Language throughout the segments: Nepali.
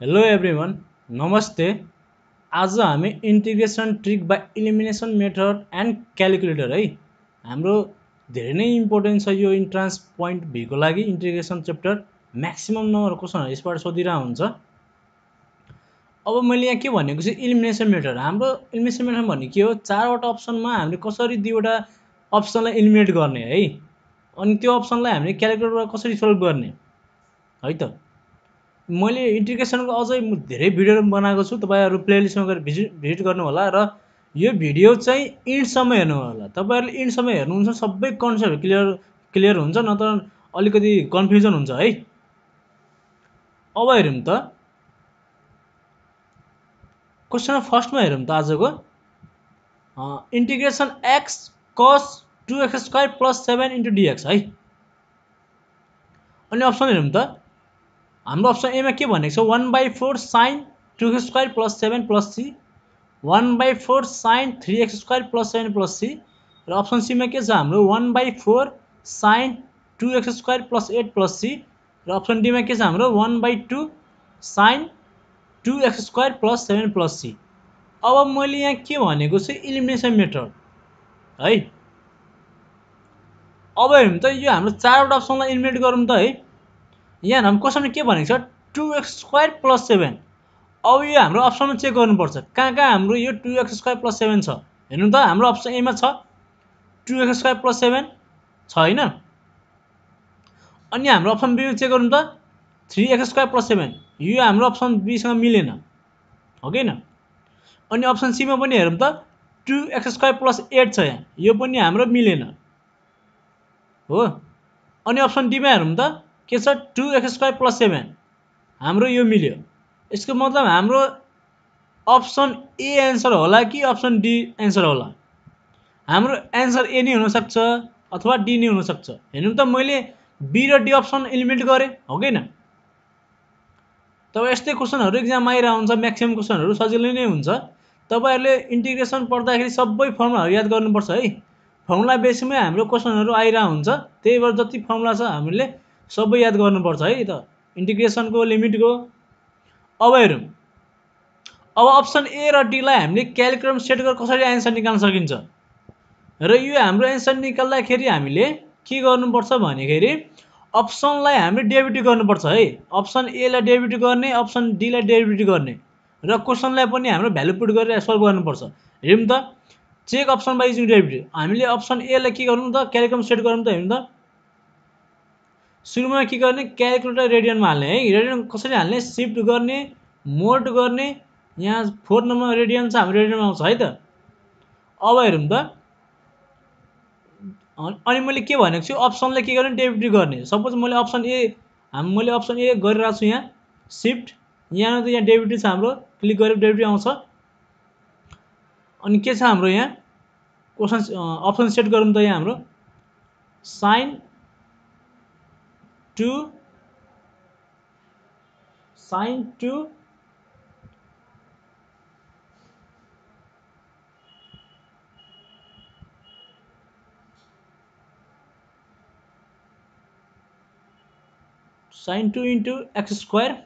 हेलो एभ्रिवान नमस्ते आज हामी इन्टिग्रेसन ट्रिक बा इलिमिनेसन मेथड एन्ड क्यालकुलेटर है हाम्रो धेरै नै इम्पोर्टेन्ट छ यो इन्ट्रान्स पोइन्ट भीको लागि इन्टिग्रेसन च्याप्टर म्याक्सिमम् नम्बर क्वेसनहरू यसबाट सोधिरहेको हुन्छ अब मैले यहाँ के भनेको छु इलिमिनेसन मेथड हाम्रो इलिमिनेसन मेथड भन्ने के हो चारवटा अप्सनमा हामीले कसरी दुईवटा अप्सनलाई इलिमिनेट गर्ने है अनि त्यो अप्सनलाई हामीले क्यालकुलेटरबाट कसरी सल्भ गर्ने है त मैले इन्टिग्रेसनको अझै धेरै भिडियोहरू बनाएको छु तपाईँहरू प्लेलिस्टमा गएर भिजिट भिजिट गर्नुहोला र यो भिडियो चाहिँ इन्डसम्म हेर्नुहोला तपाईँहरूले इन्डसम्म हेर्नुहुन्छ सबै कन्सेप्टहरू क्लियर क्लियर हुन्छ न त अलिकति कन्फ्युजन हुन्छ है अब हेरौँ त क्वेसन फर्स्टमा हेरौँ त आजको integration x cos two x square plus seven into dx है अनि अप्सन हेरौँ त हाम्रो अप्सन एमा के भनेको छ one by four sine two x square plus seven plus C one by four sine three x square plus seven plus C र अप्सन सीमा के छ हाम्रो one by four sine two x square plus eight plus C र अप्सन डीमा के छ हाम्रो one by two sine two x square plus seven plus C अब मैले यहाँ के भनेको छु इलिमिनेसन मेथड है अब हेर्नु त यो हाम्रो चारवटा अप्सनलाई इलिमिनेट गरौँ त है यहाँ हाम्रो क्वेसनमा के भनेको छ two x square plus seven अब यो हाम्रो अप्सनमा चेक गर्नुपर्छ कहाँ कहाँ हाम्रो यो two x square plus seven छ हेर्नु त हाम्रो अप्सन एमा छ two x square plus seven छ होइन अनि हाम्रो अप्सन बीमा चेक गर्नु त three x square plus seven यो हाम्रो अप्सन बीसँग मिलेन हो कि न अनि अप्सन सीमा पनि हेरौँ त two x square plus eight छ यहाँ यो पनि हाम्रो मिलेन हो अनि अप्सन डीमा हेरौँ त के छ two x square plus seven हाम्रो यो मिल्यो यसको मतलब हाम्रो अप्सन ए एन्सर होला कि अप्सन डी एन्सर होला हाम्रो एन्सर ए नै हुनसक्छ अथवा डी नै हुनसक्छ हेर्नु त मैले बी र डी अप्सन इलिमिनेट गरेँ हो कि न तब यस्तै क्वेसनहरू इक्जाम आइरह हुन्छ म्याक्सिमम् क्वेसनहरू सजिलै नै हुन्छ तपाईँहरूले इन्टिग्रेसन पढ्दाखेरि सबै फर्मुलाहरू याद गर्नुपर्छ है फर्मुला बेसीमै हाम्रो क्वेसनहरू आइरह हुन्छ त्यही भएर जति फर्मुला छ हामीले सबै याद गर्नुपर्छ है त इन्टिग्रेसनको लिमिटको अब हेरौँ अब अप्सन ए र डीलाई हामीले क्यालकुलम सेट गरेर कसरी एन्सर निकाल्न सकिन्छ र यो हाम्रो एन्सर निकाल्दाखेरि हामीले के गर्नुपर्छ भन्दाखेरि अप्सनलाई हामीले डेबिट गर्नुपर्छ है अप्सन एलाई डेबिट गर्ने अप्सन डीलाई डेबिट गर्ने र क्वेसनलाई पनि हाम्रो भ्यालु पुट गरेर सल्भ गर्नुपर्छ हेरौँ त चेक अप्सन बाई डेबिट हामीले अप्सन एलाई के गरौँ त क्यालकुलम सेट गरौँ त हेरौँ त सुरुमा के गर्ने क्यालकुलेटर रेडियनमा हाल्ने है रेडियन कसरी हाल्ने सिफ्ट गर्ने मोड गर्ने यहाँ फोर नम्बर रेडियन छ हाम्रो रेडियनमा आउँछ है त अब हेरौँ त अनि मैले के भनेको छु अप्सनलाई के गर्ने डेबिट गर्ने सपोज मैले अप्सन ए हाम मैले अप्सन ए गरिरहेको छु यहाँ सिफ्ट यहाँ त यहाँ डेबिट छ हाम्रो क्लिक गरेर डेबिट आउँछ अनि के छ हाम्रो यहाँ क्वेसन अप्सन सेट गरौँ त यहाँ हाम्रो sine 2 sine 2 sine 2 into x square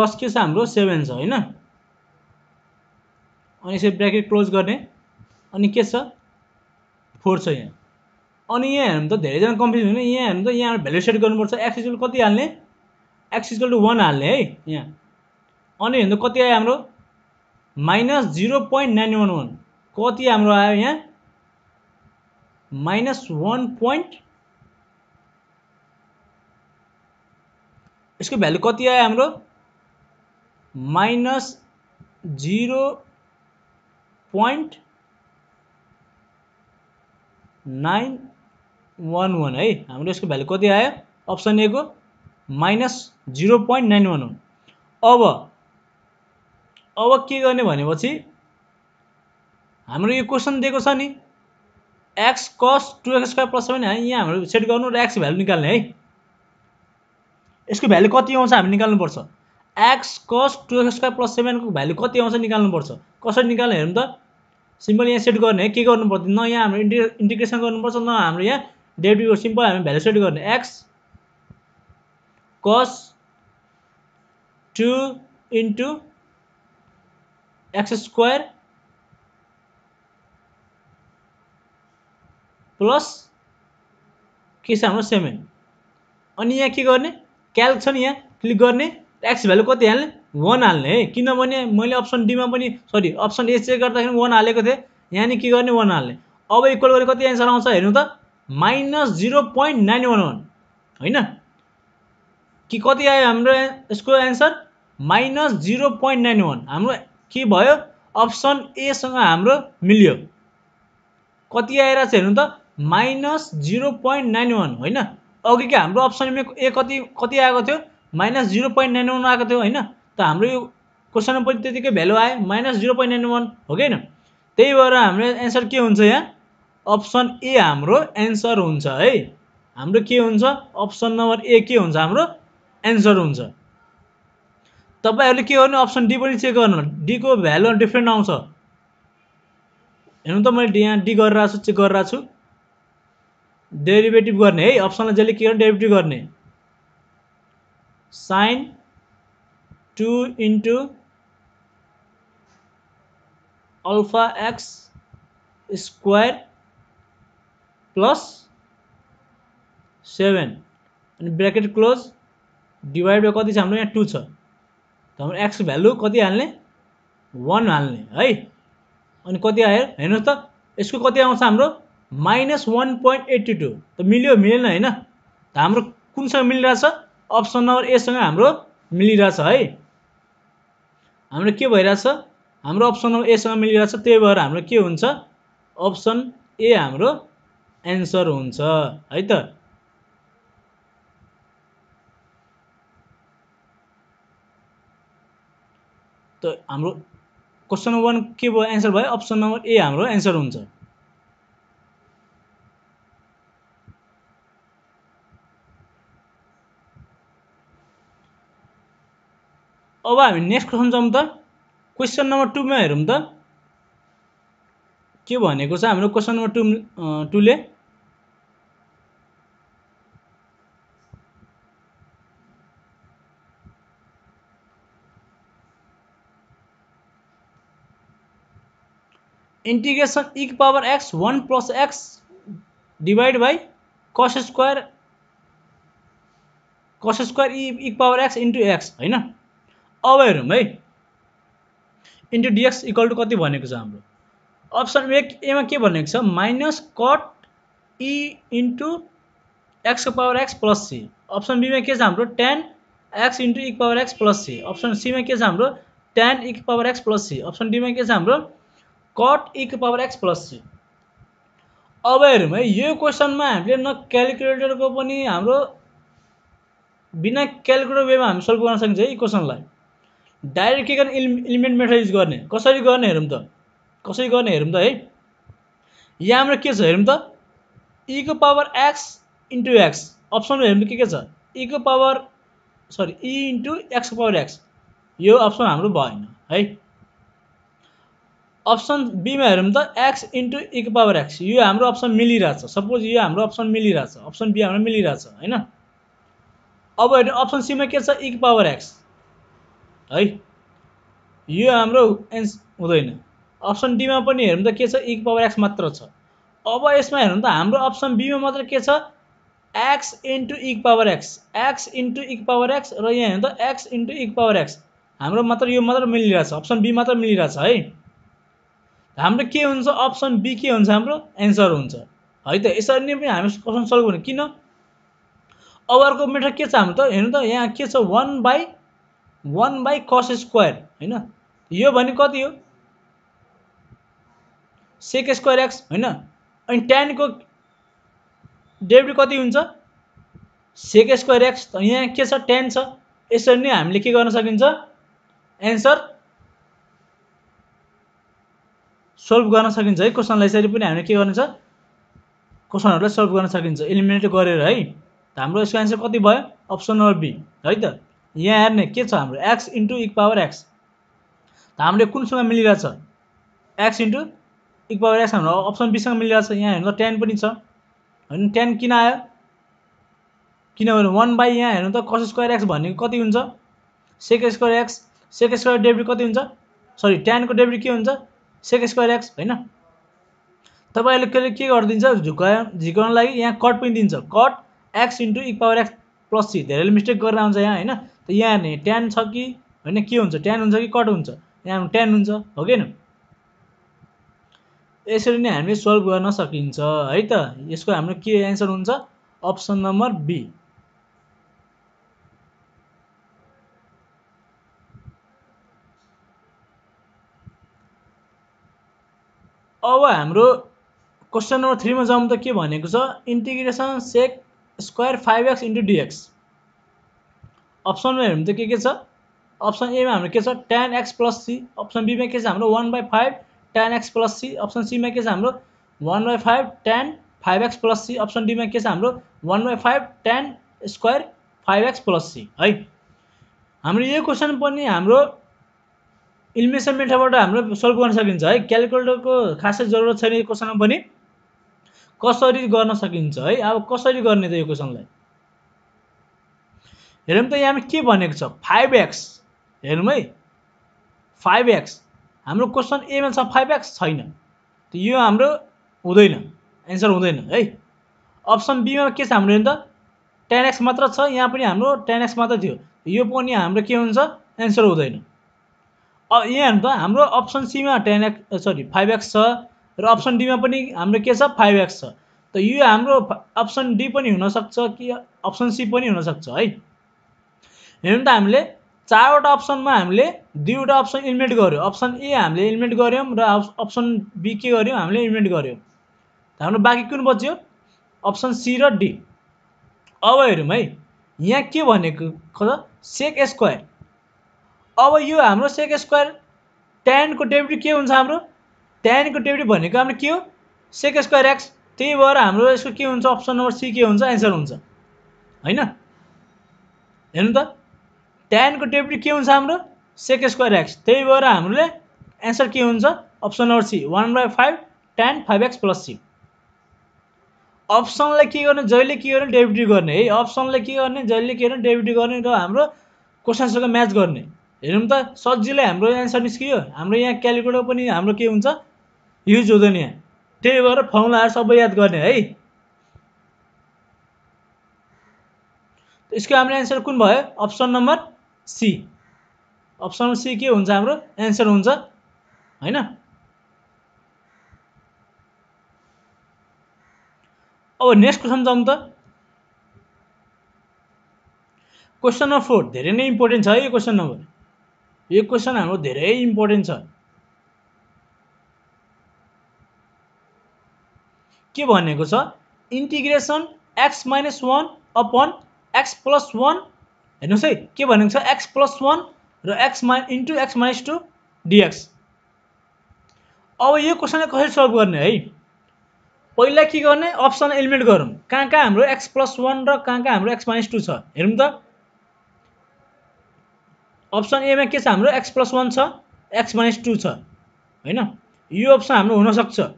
plus के छ हाम्रो सेभेन छ होइन अनि यसरी ब्राकेट क्लोज गर्ने अनि के छ फोर छ यहाँ अनि यहाँ हेर्नु त धेरैजना कम्प्युज हुने यहाँ हेर्नु त यहाँ भेल्यु सेट गर्नुपर्छ एक्सिजल कति हाल्ने एक्सिजल टु वान हाल्ने है यहाँ अनि हेर्नु कति आयो हाम्रो minus zero point nine one one कति हाम्रो आयो यहाँ माइनस वान पोइन्ट यसको भ्यालु कति आयो हाम्रो minus zero point nine one one है हाम्रो यसको भैल्यू कति आयो अप्सन को minus zero point nine one one अब अब के गर्ने भनेपछि हाम्रो यो क्वेसन दिएको छ नि x cos two x square plus seven यहाँ हाम्रो सेट गर्नु र एक्स भैल्यू निकाल्ने है यसको भैल्यू कति आउँछ हामी निकाल्नुपर्छ x cos two x square plus सेभेनको भ्यालु कति आउँछ निकाल्नुपर्छ कसरी निकाल्ने हेरौँ त सिम्पल यहाँ सेट गर्ने के गर्नु पर्थ्यो न यहाँ हाम्रो इन्टि इन्टिग्रेसन गर्नुपर्छ न हाम्रो यहाँ डेबिटको सिम्पल हामी भ्यालु सेट गर्ने x cos two into x square plus के छ हाम्रो सेभेन अनि यहाँ के गर्ने क्याल्क छ नि यहाँ क्लिक गर्ने एक्स भ्यालु कति हाल्ने वान हाल्ने है किनभने मैले अप्सन डीमा पनि सरी अप्सन ए चेक गर्दाखेरि वान हालेको थिएँ यहाँनिर के गर्ने वान हाल्ने अब इक्वल गरेर कति एन्सर आउँछ हेर्नु त minus zero point nine one one होइन कि कति आयो हाम्रो यसको answer minus zero point nine one हाम्रो के भयो अप्सन एसँग हाम्रो मिल्यो कति आएर चाहिँ हेर्नु त minus zero point nine one होइन अघि के हाम्रो अप्सन ए कति कति आएको थियो minus zero point nine one आएको थियो होइन त हाम्रो यो क्वेसनमा पनि त्यतिकै भ्यालु आयो minus zero point nine one हो कि होइन त्यही भएर हाम्रो एन्सर के हुन्छ यहाँ अप्सन ए हाम्रो एन्सर हुन्छ है हाम्रो के हुन्छ अप्सन नम्बर ए के हुन्छ हाम्रो एन्सर हुन्छ तपाईँहरूले के गर्नु अप्सन डी पनि चेक गर्नु डीको भ्यालु डिफ्रेन्ट आउँछ हेर्नु त मैले यहाँ डी गरिरहेको छु चेक गरिरहेको छु डेरिभेटिभ गर्ने है अप्सनलाई जसले के गर्ने डेरिभेटिभ गर्ने sine two into alpha x square plus seven अनि ब्राकेट क्लोज डिभाइड बाई कति छ हाम्रो यहाँ टू छ हाम्रो एक्स भ्यालु कति हाल्ने वान हाल्ने है अनि कति आयो हेर्नुहोस् त यसको कति आउँछ हाम्रो minus one point eighty two त मिल्यो मिलेन होइन त हाम्रो कुनसँग मिलिरहेछ अप्सन नम्बर एसँग हाम्रो मिलिरहेछ है हाम्रो के भइरहेछ हाम्रो अप्सन नम्बर एसँग मिलिरहेछ त्यही भएर हाम्रो के हुन्छ अप्सन ए हाम्रो एन्सर हुन्छ है त त हाम्रो क्वेसन वान के भयो एन्सर भयो अप्सन नम्बर ए हाम्रो एन्सर हुन्छ अब हामी नेक्स्ट क्वेसन जाउँ त क्वेसन नम्बर टूमा हेरौँ त के भनेको छ हाम्रो क्वेसन नम्बर टू टूले इन्टिग्रेसन इक power x one plus x divide by cos square cos square e इक पावर एक्स इन्टु एक्स होइन अब हेरौँ है इन्टु डिएक्स इक्वल टु कति भनेको छ हाम्रो अप्सन ए एमा के भनेको छ माइनस कट इ इन्टु एक्सको power x plus C option बीमा के छ हाम्रो टेन एक्स इन्टु इक power x plus C option सीमा के छ हाम्रो टेन इक power x plus C option डीमा के छ हाम्रो कट इक पावर एक्स प्लस सी अब हेरौँ है यो क्वेसनमा हामीले न क्यालकुलेटरको पनि हाम्रो बिना क्यालकुलेटर वेमा हामी सल्भ गर्न सकिन्छ है क्वेसनलाई डाइरेक्ट के गर्ने इलिमेन्ट मेथड युज गर्ने कसरी गर्ने हेरौँ त कसरी गर्ने हेरौँ त है यहाँ हाम्रो के छ हेरौँ त इको e power x into x अप्सनमा हेरौँ के के छ इको e power sorry e into एक्सको पावर एक्स यो अप्सन हाम्रो भएन है अप्सन बीमा हेरौँ त एक्स इन्टु इको पावर एक्स यो हाम्रो अप्सन मिलिरहेछ सपोज यो हाम्रो अप्सन मिलिरहेछ अप्सन बी हाम्रो मिलिरहेछ होइन अब हेर्नु अप्सन सीमा के छ इको e पावर एक्स है यो हाम्रो एन्स हुँदैन अप्सन डीमा पनि हेरौँ त के छ इ पावर एक्स मात्र छ अब यसमा हेरौँ त हाम्रो अप्सन बीमा मात्र के छ एक्स इन्टु इक पावर एक्स एक्स इन्टु इक पावर एक्स र यहाँ हेर्नु त एक्स इन्टु इक पावर एक्स हाम्रो मात्र यो मात्र मिलिरहेछ अप्सन बी मात्र मिलिरहेछ है हाम्रो के हुन्छ अप्सन बी के हुन्छ हाम्रो एन्सर हुन्छ है त यसरी नै पनि हामी क्वेसन सल्भ गर्ने किन अब अर्को मेथड के छ हाम्रो त हेर्नु त यहाँ के छ one by one by cos square होइन यो भने कति हो सेक स्क्वायर एक्स होइन अनि टेनको डेब्री कति हुन्छ सेक स्क्वायर एक्स यहाँ के छ टेन छ यसरी नै हामीले के गर्न सकिन्छ एन्सर सल्भ गर्न सकिन्छ है क्वेसनलाई यसरी पनि हामीले के गर्नु छ क्वेसनहरूलाई सल्भ गर्न सकिन्छ इलिमिनेट गरेर है हाम्रो यसको एन्सर कति भयो अप्सन नम्बर बी है त यहाँ हेर्ने के छ हाम्रो एक्स इन्टु इक पावर एक्स त e हाम्रो कुनसँग मिलिरहेछ एक्स इन्टु इक पावर एक्स हाम्रो अप्सन बीसँग मिलिरहेछ यहाँ हेर्नु त टेन पनि छ होइन टेन किन आयो किनभने वान बाई यहाँ हेर्नु त कस स्क्वायर एक्स भनेको कति हुन्छ sec square x sec square डेब्री कति हुन्छ सरी टेनको डेब्री के हुन्छ सेक स्क्वायर एक्स होइन तपाईँहरूले के के गरिदिन्छ झुकायो झिकाउनु लागि यहाँ कट पनि दिन्छ कट एक्स इन्टु इक पावर एक्स प्लस सी धेरैले मिस्टेक गरेर आउँछ यहाँ होइन त यहाँ नि ट्यान छ कि होइन के हुन्छ ट्यान हुन्छ कि कट हुन्छ यहाँ ट्यान हुन्छ हो कि यसरी नै हामीले सल्भ गर्न सकिन्छ है त यसको हाम्रो के एन्सर हुन्छ अप्सन नम्बर बी अब हाम्रो क्वेसन नम्बर थ्रीमा जाउँ त के भनेको छ integration sec square five x into dx अप्सनमा हेर्नु त के के छ अप्सन एमा हाम्रो के छ ten x plus C option बीमा के छ हाम्रो one by five ten x plus C option सीमा के छ हाम्रो one by five ten five x plus C option डीमा के छ हाम्रो one by five ten square five x plus C है हाम्रो यो क्वेसन पनि हाम्रो इलिमेसन मेथडबाट हाम्रो सल्भ गर्न सकिन्छ है क्यालकुलेटरको खासै जरुरत छैन यो क्वेसनमा पनि कसरी गर्न सकिन्छ है अब कसरी गर्ने त यो क्वेसनलाई हेरौँ त यहाँ के भनेको छ फाइभ एक्स हेरौँ है फाइभ एक्स हाम्रो क्वेसन एमा छ फाइभ एक्स छैन त यो हाम्रो हुँदैन एन्सर हुँदैन है अप्सन बीमा के छ हाम्रो त टेन एक्स मात्र छ यहाँ पनि हाम्रो टेन एक्स मात्र थियो यो पनि हाम्रो के हुन्छ एन्सर हुँदैन अब यहाँ त हाम्रो अप्सन सीमा ten x sorry five x छ र अप्सन डीमा पनि हाम्रो के छ फाइभ एक्स छ त यो हाम्रो अप्सन डी पनि हुनसक्छ कि अप्सन सी पनि हुनसक्छ है हेर्नु त हामीले चारवटा अप्सनमा हामीले दुईवटा अप्सन इलिमिनेट गऱ्यौँ अप्सन ए हामीले इलिमिनेट गऱ्यौँ र अप्सन बी के गऱ्यौँ हामीले इलिमिनेट गऱ्यौँ हाम्रो बाँकी कुन बच्यो अप्सन सी र डी अब हेरौँ है यहाँ के भनेको छ सेक स्क्वायर अब यो हाम्रो सेक स्क्वायर टेनको डेब्युटी के हुन्छ हाम्रो टेनको इन्टिभिटी भनेको हाम्रो के हो सेक स्क्वायर एक्स त्यही भएर हाम्रो यसको के हुन्छ अप्सन नम्बर सी के हुन्छ एन्सर हुन्छ होइन हेर्नु त ट्यानको डेप्टी के हुन्छ हाम्रो सेक स्क्वायर एक्स त्यही भएर हामीले एन्सर के हुन्छ option number C one by five ten five x plus C अप्सनलाई के गर्ने जहिले के गर्ने डेबिटी गर्ने है अप्सनलाई के गर्ने जहिले के गर्ने डेबिटी गर्ने र हाम्रो क्वेसनसँग म्याच गर्ने हेरौँ त सजिलै हाम्रो एन्सर निस्कियो हाम्रो यहाँ क्यालकुलेटर पनि हाम्रो के हुन्छ युज हुँदैन यहाँ त्यही भएर फर्मुलाहरू सबै याद गर्ने है यसको हाम्रो एन्सर कुन भयो option number C option number C के हुन्छ हाम्रो एन्सर हुन्छ होइन अब नेक्स्ट क्वेसन जाउँ त क्वेसन नम्बर फोर धेरै नै इम्पोर्टेन्ट छ है यो क्वेसन नम्बर यो क्वेसन हाम्रो धेरै इम्पोर्टेन्ट छ के भनेको छ integration x minus one upon x plus one हेर्नुहोस् है के भनेको छ एक्स प्लस वान र एक्स माइ into x minus two dx अब यो क्वेसनलाई कसरी सल्भ गर्ने है पहिला के गर्ने अप्सन एलिमेन्ट गरौँ कहाँ कहाँ हाम्रो एक्स प्लस वान र कहाँ कहाँ हाम्रो एक्स माइनस टू छ हेरौँ त अप्सन एमा के छ हाम्रो एक्स प्लस वान छ एक्स माइनस टू छ होइन यो अप्सन हाम्रो हुनसक्छ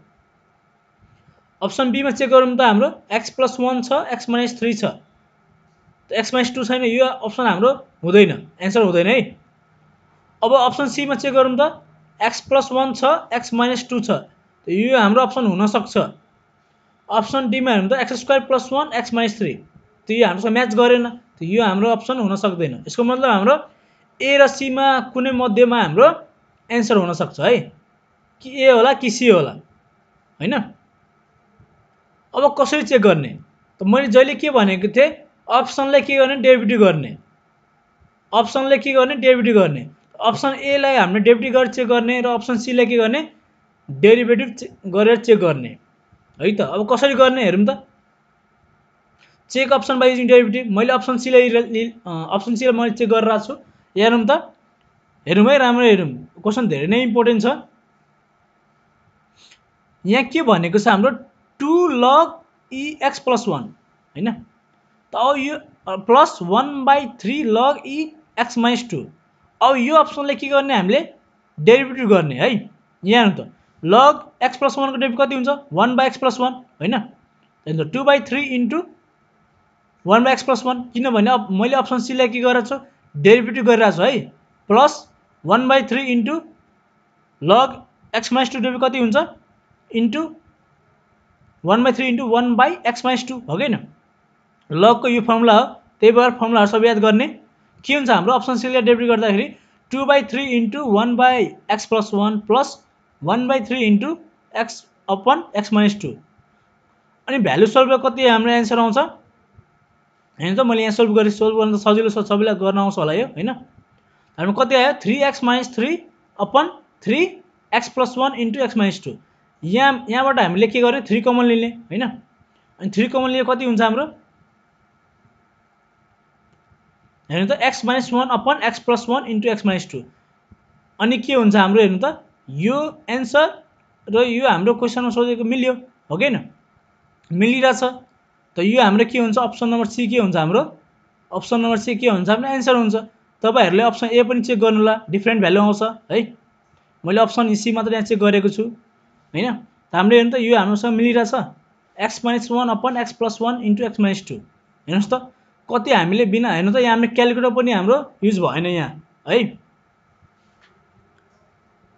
अप्सन बीमा चेक गरौँ त हाम्रो एक्स प्लस वान छ एक्स माइनस थ्री छ एक्स माइनस टू छैन यो अप्सन हाम्रो हुँदैन एन्सर हुँदैन है अब अप्सन सीमा चेक गरौँ त एक्स प्लस वान छ एक्स माइनस टू छ यो हाम्रो अप्सन हुनसक्छ अप्सन डीमा हेर्नु त x square plus one x minus three त्यो यो हाम्रोसँग म्याच गरेन त यो हाम्रो अप्सन हुन सक्दैन यसको मतलब हाम्रो ए र सीमा कुनै मध्येमा हाम्रो एन्सर हुनसक्छ है कि ए होला कि सी होला होइन अब कसरी चेक गर्ने त मैले जहिले के भनेको थिएँ अप्सनलाई के गर्ने डेबिट गर्ने अप्सनलाई के गर्ने डेबिट गर्ने अप्सन एलाई हामीले डेबिट गरेर चेक गर्ने र अप्सन सीलाई के गर्ने डेरिभेटिभ गरेर चेक गर्ने है त अब कसरी गर्ने हेरौँ त check option by using derivative मैले अप्सन सीलाई अप्सन सीलाई मैले चेक गरेर आएको छु हेरौँ त हेरौँ है राम्रो हेरौँ क्वेसन धेरै नै इम्पोर्टेन्ट छ यहाँ के भनेको छ हाम्रो two log e x plus one होइन त अब यो plus one by three log e x minus two अब यो अप्सनले के गर्ने हामीले डेरिभेटिभ गर्ने है यहाँ त लग एक्स प्लस वानको डेरिभ कति हुन्छ one by x plus one होइन त्यहाँदेखि two by three into one by x plus one किनभने अब मैले अप्सन सीलाई के गरेको छु डेरिभेटिभ गरिरहेको छु है plus one by three into log x minus two डेरिभ कति हुन्छ into one by three into one by x minus two हो किन लगको यो फर्मुला हो त्यही भएर फर्मुलाहरू सब याद गर्ने के हुन्छ हाम्रो अप्सन सीले डेब्री गर्दाखेरि two by three into one by x plus one plus one by three into x upon x minus two अनि भ्यालु सल्भ कति हाम्रो एन्सर आउँछ होइन त मैले यहाँ सल्भ गरेँ सल्भ गर्न त सजिलो छ सबैलाई गर्न आउँछ होला यो होइन हाम्रो कति आयो three x minus three upon three x plus one into x minus two यहाँ यहाँबाट हामीले के गर्ने थ्री कमन लिने होइन अनि थ्री कमन लिए कति हुन्छ हाम्रो हेर्नु त x minus one upon x plus one into x minus two अनि के हुन्छ हाम्रो हेर्नु त यो एन्सर र यो हाम्रो क्वेसनमा सोधेको मिल्यो हो कि मिलिरहेछ त यो हाम्रो के हुन्छ अप्सन नम्बर सी के हुन्छ हाम्रो अप्सन नम्बर सी के हुन्छ हाम्रो एन्सर हुन्छ तपाईँहरूले अप्सन ए पनि चेक गर्नु होला डिफ्रेन्ट भ्याल्यु आउँछ है मैले अप्सन सी मात्र यहाँ चेक गरेको छु होइन त हामीले हेर्नु त यो हाम्रोसँग मिलिरहेछ x minus one upon x plus one into x minus two हेर्नुहोस् त कति हामीले बिना हेर्नु त यहाँ हामीले क्यालकुलेटर पनि हाम्रो युज भएन यहाँ है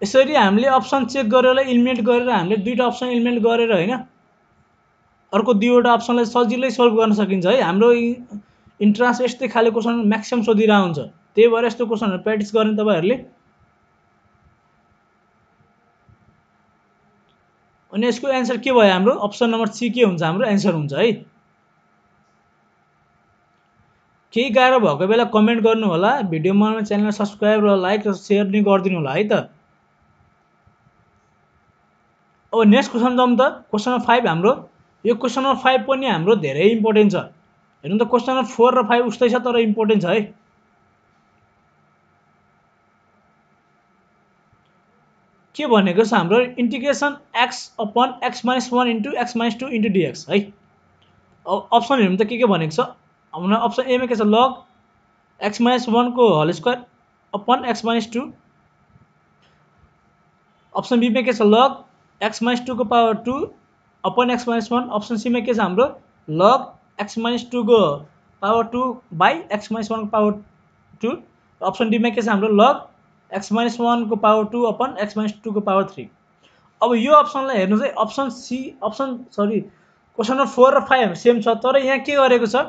यसरी हामीले अप्सन चेक गरेर इलिमिनेट गरेर हामीले दुईवटा अप्सन इलिमिनेट गरेर होइन अर्को दुईवटा अप्सनलाई सजिलै सल्भ गर्न सकिन्छ है हाम्रो इन्ट्रान्स यस्तै खाले क्वेसन म्याक्सिमम् सोधिरहेको हुन्छ त्यही भएर यस्तो क्वेसनहरू प्र्याक्टिस गर्ने तपाईँहरूले अनि यसको एन्सर के भयो हाम्रो अप्सन नम्बर सी के हुन्छ हाम्रो एन्सर हुन्छ है केही गाह्रो भएको बेला कमेन्ट गर्नु होला भिडियो मनमा च्यानल सब्सक्राइब र लाइक र सेयर पनि गरिदिनु होला है त अब नेक्स्ट क्वेसन जाउँ त क्वेसन नम्बर फाइभ हाम्रो यो क्वेसन नम्बर फाइभ पनि हाम्रो धेरै इम्पोर्टेन्ट छ हेर्नु त क्वेसन नम्बर फोर र फाइभ उस्तै छ तर इम्पोर्टेन्ट छ है के भनेको छ हाम्रो integration x upon x minus one into x minus two into dx है अब अप्सन हेरौँ त के के भनेको छ हाम्रो अप्सन एमा के छ लग एक्स माइनस वानको whole square upon x minus two option बीमा के छ लग एक्स माइनस टूको power two upon x minus one option सीमा के छ हाम्रो लग एक्स माइनस टूको power two by x minus वानको पावर टू अप्सन डीमा के छ हाम्रो लग एक्स माइनस वानको power two upon x minus टूको पावर थ्री अब यो अप्सनलाई हेर्नु चाहिँ option C option sorry question number four र फाइभ सेम छ तर यहाँ के गरेको छ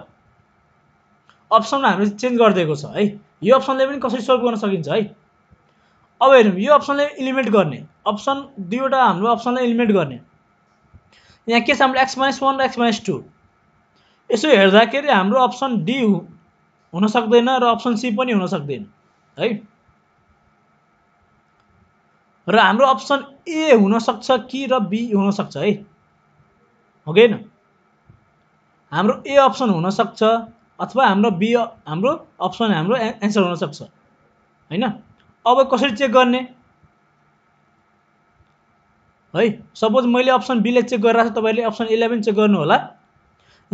अप्सनमा हामीले चेन्ज गरिदिएको छ है यो अप्सनले पनि कसरी सल्भ गर्न सकिन्छ है अब हेर्नु यो अप्सनले इलिमिनेट गर्ने अप्सन दुईवटा हाम्रो अप्सनलाई इलिमिनेट गर्ने यहाँ के छ हाम्रो एक्स माइनस वान र एक्स माइनस टू यसो हेर्दाखेरि हाम्रो अप्सन डी हुन सक्दैन र अप्सन सी पनि हुन सक्दैन है र हाम्रो अप्सन ए हुनसक्छ कि र बी हुनसक्छ है हो होइन हाम्रो ए अप्सन हुनसक्छ अथवा हाम्रो बी हाम्रो अप्सन हाम्रो एन्सर हुनसक्छ होइन अब कसरी चेक गर्ने है सपोज मैले अप्सन बीलाई चेक गरिरहेको छु तपाईँले अप्सन एले पनि चेक गर्नु होला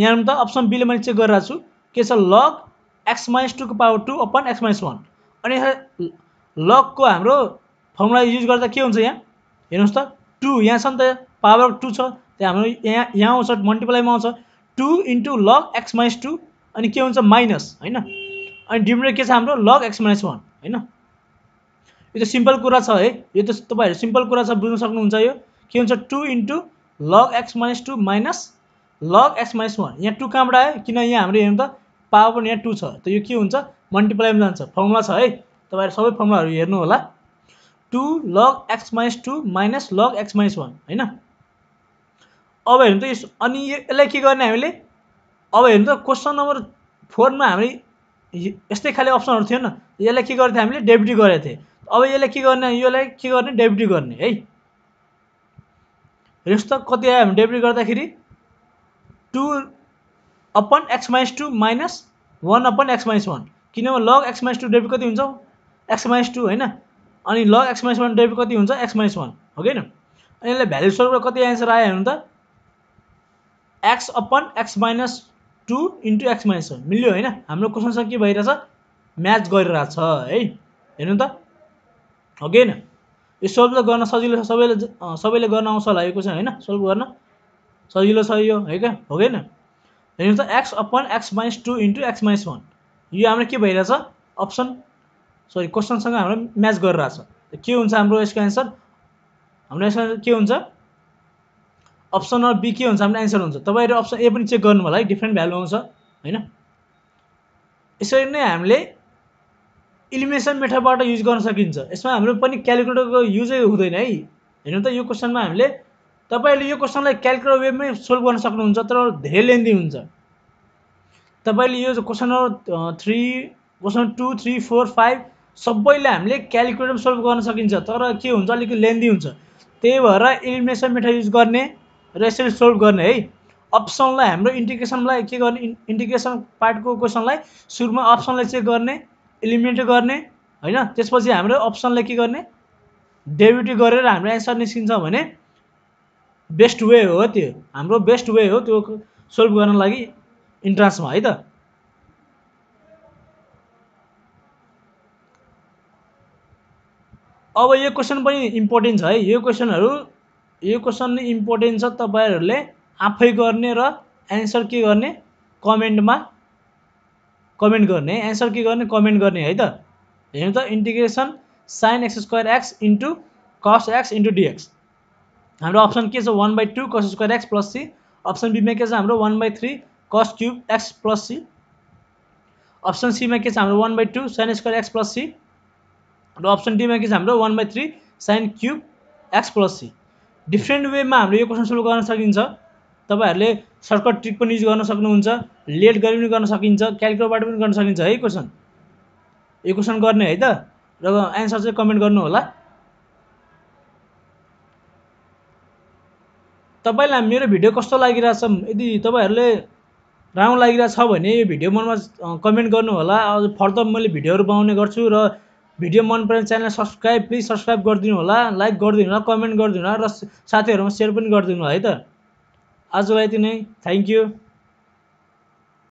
यहाँ त अप्सन बीले मैले चेक गरिरहेको छु के छ लग एक्स माइनस टूको power two upon x minus one अनि लगको हाम्रो फर्मुला युज गर्दा के हुन्छ यहाँ हेर्नुहोस् त टू यहाँ छ नि त पावर टू छ त्यहाँ हाम्रो यहाँ यहाँ आउँछ मल्टिप्लाइमा आउँछ two into log x minus two अनि के हुन्छ माइनस होइन अनि डिमिनेट के छ हाम्रो लग एक्स माइनस वान होइन यो त सिम्पल कुरा छ है यो त तपाईँहरू सिम्पल कुरा छ बुझ्न सक्नुहुन्छ यो के हुन्छ two into log x minus two minus log x minus one यहाँ टू कहाँबाट आयो किन यहाँ हाम्रो हेर्नु त पावर पनि यहाँ टू छ त यो के हुन्छ मल्टिप्लाइमा जान्छ फर्मुला छ है तपाईँहरू सबै फर्मुलाहरू हेर्नु होला two log x minus two minus log x minus one होइन अब हेर्नु त यस अनि यसलाई के गर्ने हामीले अब हेर्नु त क्वेसन नम्बर फोरमा हामीले यस्तै खाले अप्सनहरू थिएन यसलाई के गर्थ्यो हामीले डेब्युटी गरेको थिएँ अब यसलाई के गर्ने यसलाई के गर्ने डेब्युटी गर्ने है रेस्ट त कति आयो हामी डेब्युटी गर्दाखेरि two upon x minus two minus one upon x minus one किनभने लग एक्स माइनस टू डेब्युट कति हुन्छ एक्स माइनस टू होइन अनि लग एक्स माइनस वान डेबी कति हुन्छ एक्स माइनस वान हो कि अनि यसलाई भ्याल्यु स्वरूप कति एन्सर आयो भने त x upon x minus two into x minus one मिल्यो होइन हाम्रो क्वेसनसँग के भइरहेछ म्याच गरिरहेछ है हेर्नु त हो कि होइन यो सल्भ त गर्न सजिलो छ सबैले सबैले गर्न आउँछ होला यो क्वेसन होइन सल्भ गर्न सजिलो छ यो है क्या हो कि होइन हेर्नु त x upon x minus two into x minus one यो हाम्रो के भइरहेछ अप्सन सरी क्वेसनसँग हाम्रो म्याच छ के हुन्छ हाम्रो यसको एन्सर हाम्रो यसको के हुन्छ अप्सन अप्सनल बी के हुन्छ हाम्रो एन्सर हुन्छ तपाईँहरू अप्सन ए पनि चेक गर्नु होला है डिफ्रेन्ट भ्यालु आउँछ होइन यसरी नै हामीले इलिमिनेसन मेथडबाट युज गर्न सकिन्छ यसमा हाम्रो पनि क्यालकुलेटरको युजै हुँदैन है हेर्नु त यो क्वेसनमा हामीले तपाईँले यो क्वेसनलाई क्यालकुलेटर वेमै सोल्भ गर्न सक्नुहुन्छ तर धेरै लेन्दी हुन्छ तपाईँले यो question number three question two three four five सबैले हामीले क्यालकुलेटर सल्भ गर्न सकिन्छ तर के हुन्छ अलिकति लेन्दी हुन्छ त्यही भएर इलिमिनेसन मेथड युज गर्ने र यसरी सल्भ गर्ने है अप्सनलाई हाम्रो इन्टिग्रेसनलाई के गर्ने इन्टिग्रेसन पार्टको क्वेसनलाई सुरुमा अप्सनलाई चेक गर्ने इलिमिनेट गर्ने होइन त्यसपछि हाम्रो अप्सनलाई के गर्ने डेबिटी गरेर हाम्रो एन्सर निस्किन्छ भने बेस्ट वे हो त्यो हाम्रो बेस्ट वे हो त्यो सोल्भ गर्न लागि इन्ट्रान्समा है त अब यो क्वेसन पनि इम्पोर्टेन्ट छ है यो क्वेसनहरू यो क्वेसन नै इम्पोर्टेन्ट छ तपाईँहरूले आफै गर्ने र एन्सर के गर्ने कमेन्टमा कमेन्ट गर्ने एन्सर के गर्ने कमेन्ट गर्ने है त हेर्नु त integration sine x square x into cos x into dx हाम्रो अप्सन के छ one by two cos square x plus C option बीमा के छ हाम्रो one by three cos cube x plus C option सीमा के छ हाम्रो one by two sine square x plus C र अप्सन डीमा के छ हाम्रो one by three sine cube x plus C different वेमा हाम्रो यो क्वेसन सोल्भ गर्न सकिन्छ तपाईँहरूले सर्टकट ट्रिक पनि युज गर्न सक्नुहुन्छ लेट गरी पनि गर्न सकिन्छ क्यालकुलेटरबाट पनि गर्न सकिन्छ है क्वेसन यो क्वेसन गर्ने है त र एन्सर चाहिँ कमेन्ट गर्नु होला तपाईँलाई मेरो भिडियो कस्तो लागिरहेछ यदि तपाईँहरूले राम्रो लागिरहेछ भने यो भिडियो मनमा कमेन्ट गर्नु होला अझ फर्दर मैले भिडियोहरू बनाउने गर्छु र भिडियो मन परेन च्यानल सब्सक्राइब प्लिज सब्सक्राइब गरिदिनु होला लाइक गरिदिनु होला कमेन्ट गरिदिनु होला र साथीहरूमा सेयर पनि गरिदिनु होला है त आजलाई यति नै थ्याङ्क यू